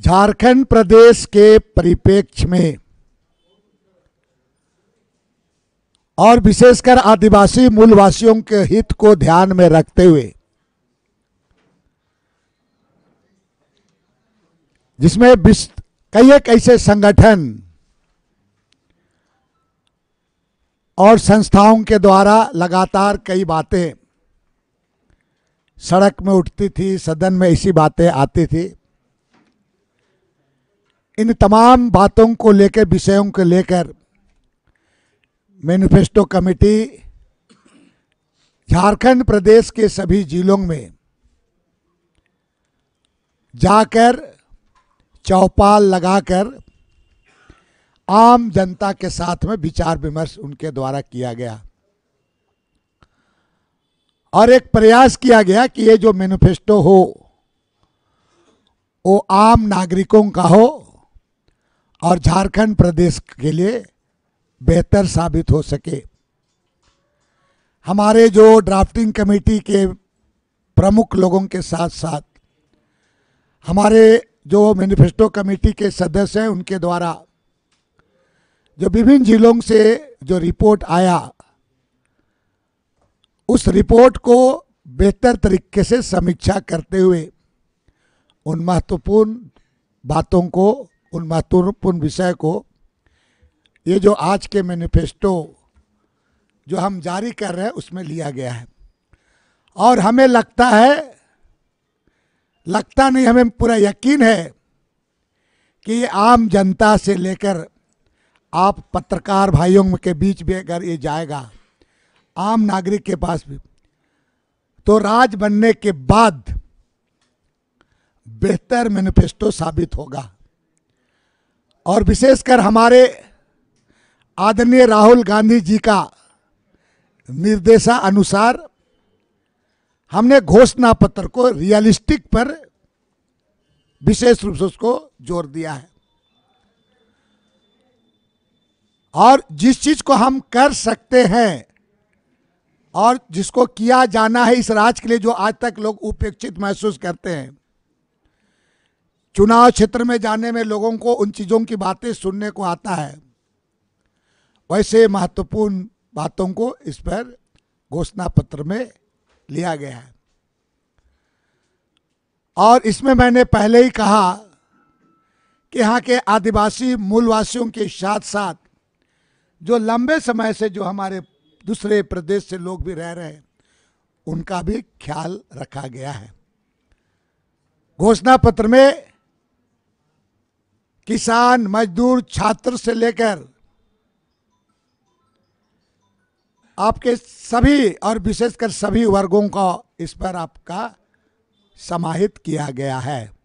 झारखंड प्रदेश के परिपेक्ष में और विशेषकर आदिवासी मूलवासियों के हित को ध्यान में रखते हुए जिसमें कई एक ऐसे संगठन और संस्थाओं के द्वारा लगातार कई बातें सड़क में उठती थी सदन में ऐसी बातें आती थी इन तमाम बातों को लेकर विषयों को लेकर मैनिफेस्टो कमेटी झारखंड प्रदेश के सभी जिलों में जाकर चौपाल लगाकर आम जनता के साथ में विचार विमर्श उनके द्वारा किया गया और एक प्रयास किया गया कि ये जो मैनिफेस्टो हो वो आम नागरिकों का हो और झारखंड प्रदेश के लिए बेहतर साबित हो सके हमारे जो ड्राफ्टिंग कमेटी के प्रमुख लोगों के साथ साथ हमारे जो मैनिफेस्टो कमेटी के सदस्य हैं उनके द्वारा जो विभिन्न जिलों से जो रिपोर्ट आया उस रिपोर्ट को बेहतर तरीके से समीक्षा करते हुए उन महत्वपूर्ण बातों को उन महत्वपूर्ण विषय को ये जो आज के मैनिफेस्टो जो हम जारी कर रहे हैं उसमें लिया गया है और हमें लगता है लगता नहीं हमें पूरा यकीन है कि ये आम जनता से लेकर आप पत्रकार भाइयों के बीच भी अगर ये जाएगा आम नागरिक के पास भी तो राज बनने के बाद बेहतर मैनिफेस्टो साबित होगा और विशेषकर हमारे आदरणीय राहुल गांधी जी का निर्देशा अनुसार हमने घोषणा पत्र को रियलिस्टिक पर विशेष रूप से उसको जोर दिया है और जिस चीज को हम कर सकते हैं और जिसको किया जाना है इस राज के लिए जो आज तक लोग उपेक्षित महसूस करते हैं चुनाव क्षेत्र में जाने में लोगों को उन चीज़ों की बातें सुनने को आता है वैसे महत्वपूर्ण बातों को इस पर घोषणा पत्र में लिया गया है और इसमें मैंने पहले ही कहा कि यहाँ के आदिवासी मूलवासियों के साथ साथ जो लंबे समय से जो हमारे दूसरे प्रदेश से लोग भी रह रहे हैं उनका भी ख्याल रखा गया है घोषणा पत्र में किसान मजदूर छात्र से लेकर आपके सभी और विशेषकर सभी वर्गों को इस पर आपका समाहित किया गया है